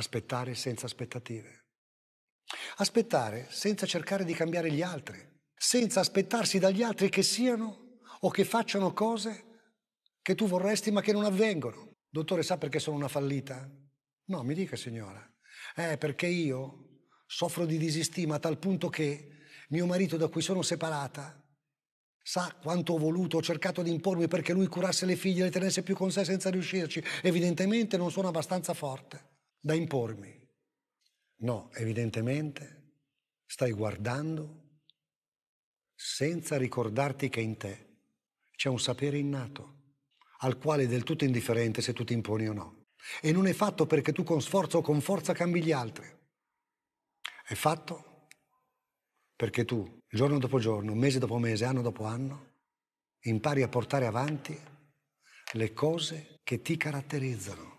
aspettare senza aspettative. Aspettare senza cercare di cambiare gli altri, senza aspettarsi dagli altri che siano o che facciano cose che tu vorresti ma che non avvengono. Dottore, sa perché sono una fallita? No, mi dica signora. Eh, perché io soffro di disistima a tal punto che mio marito da cui sono separata sa quanto ho voluto, ho cercato di impormi perché lui curasse le figlie, e le tenesse più con sé senza riuscirci. Evidentemente non sono abbastanza forte da impormi. No, evidentemente stai guardando senza ricordarti che in te c'è un sapere innato, al quale è del tutto indifferente se tu ti imponi o no. E non è fatto perché tu con sforzo o con forza cambi gli altri. È fatto perché tu, giorno dopo giorno, mese dopo mese, anno dopo anno, impari a portare avanti le cose che ti caratterizzano.